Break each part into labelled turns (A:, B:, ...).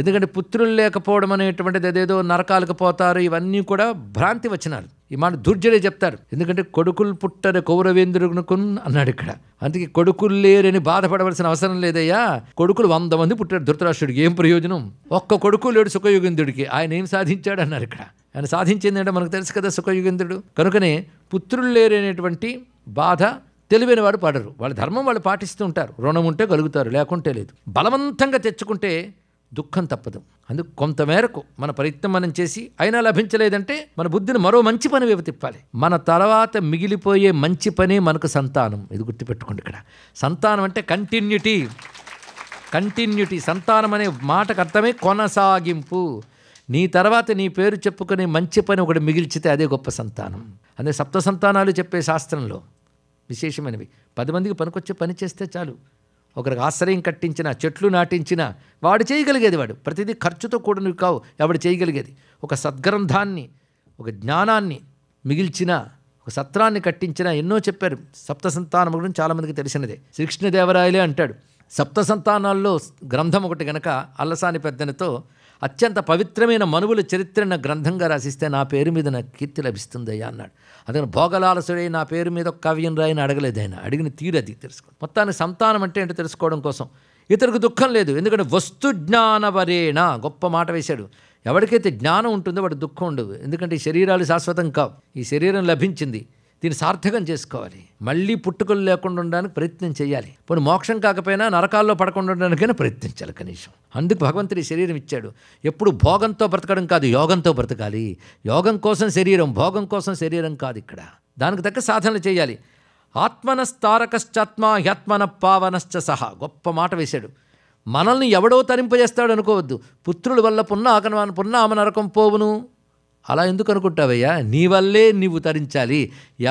A: ఎందుకంటే పుత్రులు లేకపోవడం అనేటువంటిది అదేదో నరకాలకు పోతారు ఇవన్నీ కూడా భ్రాంతి వచ్చినారు ఈ మాట దుర్జడే చెప్తారు ఎందుకంటే కొడుకులు పుట్టని కౌరవేంద్రునుకు అన్నాడు ఇక్కడ అందుకే కొడుకులు లేరని బాధపడవలసిన అవసరం లేదయ్యా కొడుకులు వంద మంది పుట్టాడు ధృతరాష్ట్రుడికి ఏం ప్రయోజనం ఒక్క కొడుకు లేడు సుఖయుగేంద్రుడికి ఆయన ఏం సాధించాడు అన్నారు ఇక్కడ ఆయన సాధించింది అంటే మనకు తెలుసు కదా సుఖయుగేంద్రుడు కనుకనే పుత్రులు లేరనేటువంటి బాధ తెలివైన వాడు పడరు వాళ్ళ ధర్మం వాళ్ళు పాటిస్తూ ఉంటారు రుణం ఉంటే కలుగుతారు లేకుంటే లేదు బలవంతంగా తెచ్చుకుంటే దుఃఖం తప్పదు అందుకు కొంతమేరకు మన ప్రయత్నం మనం చేసి అయినా లభించలేదంటే మన బుద్ధిని మరో మంచి పని వేపు తిప్పాలి మన తర్వాత మిగిలిపోయే మంచి పని మనకు సంతానం ఇది గుర్తుపెట్టుకోండి ఇక్కడ సంతానం అంటే కంటిన్యూటీ కంటిన్యూటీ సంతానం అనే మాటకు అర్థమే కొనసాగింపు నీ తర్వాత నీ పేరు చెప్పుకునే మంచి పని ఒకటి మిగిల్చితే అదే గొప్ప సంతానం అదే సప్త సంతానాలు చెప్పే శాస్త్రంలో విశేషమైనవి పది మందికి పనికొచ్చే పని చేస్తే చాలు ఒకరికి ఆశ్రయం కట్టించిన చెట్లు నాటించిన వాడు చేయగలిగేది వాడు ప్రతిదీ ఖర్చుతో కూడిన కావు ఎవడు చేయగలిగేది ఒక సద్గ్రంథాన్ని ఒక జ్ఞానాన్ని మిగిల్చిన ఒక సత్రాన్ని కట్టించిన ఎన్నో చెప్పారు సప్త సంతానం గురించి చాలామందికి తెలిసినదే శ్రీకృష్ణదేవరాయలే అంటాడు సప్త సంతానాల్లో గ్రంథం ఒకటి గనక అల్లసాని పెద్దనితో అత్యంత పవిత్రమైన మనువుల చరిత్రను గ్రంథంగా రాసిస్తే నా పేరు మీద నాకు కీర్తి లభిస్తుందయ్యా అన్నాడు అతను భోగలాలసుడై నా పేరు మీద ఒక కవ్యం రాయని అడగలేదు ఆయన అడిగిన అది తెలుసుకోండి మొత్తాన్ని సంతానం అంటే ఏంటో తెలుసుకోవడం కోసం ఇతరుకు దుఃఖం లేదు ఎందుకంటే వస్తు జ్ఞానవరేణ గొప్ప మాట వేశాడు ఎవరికైతే జ్ఞానం ఉంటుందో వాడు దుఃఖం ఉండదు ఎందుకంటే శరీరాలు శాశ్వతం కావు ఈ శరీరం లభించింది దీన్ని సార్థకం చేసుకోవాలి మళ్ళీ పుట్టుకలు లేకుండా ఉండడానికి ప్రయత్నం చేయాలి పోనీ మోక్షం కాకపోయినా నరకాల్లో పడకుండా ఉండడానికైనా ప్రయత్నించాలి కనీసం అందుకు భగవంతుడి శరీరం ఇచ్చాడు ఎప్పుడు భోగంతో బ్రతకడం కాదు యోగంతో బ్రతకాలి యోగం కోసం శరీరం భోగం కోసం శరీరం కాదు ఇక్కడ దానికి తగ్గ సాధనలు చేయాలి ఆత్మనస్తారకశ్చాత్మ హ్యాత్మన పావనశ్చ సహా గొప్ప మాట వేశాడు మనల్ని ఎవడో తరింపజేస్తాడు అనుకోవద్దు పుత్రుల వల్ల పున్నా ఆకనవాన్ పున్నా ఆమె నరకం పోవును అలా ఎందుకు అనుకుంటావయ్యా నీ వల్లే నీవు తరించాలి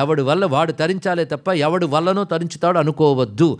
A: ఎవడి వల్ల వాడు తరించాలే తప్ప ఎవడి వల్లనో తరించుతాడు అనుకోవద్దు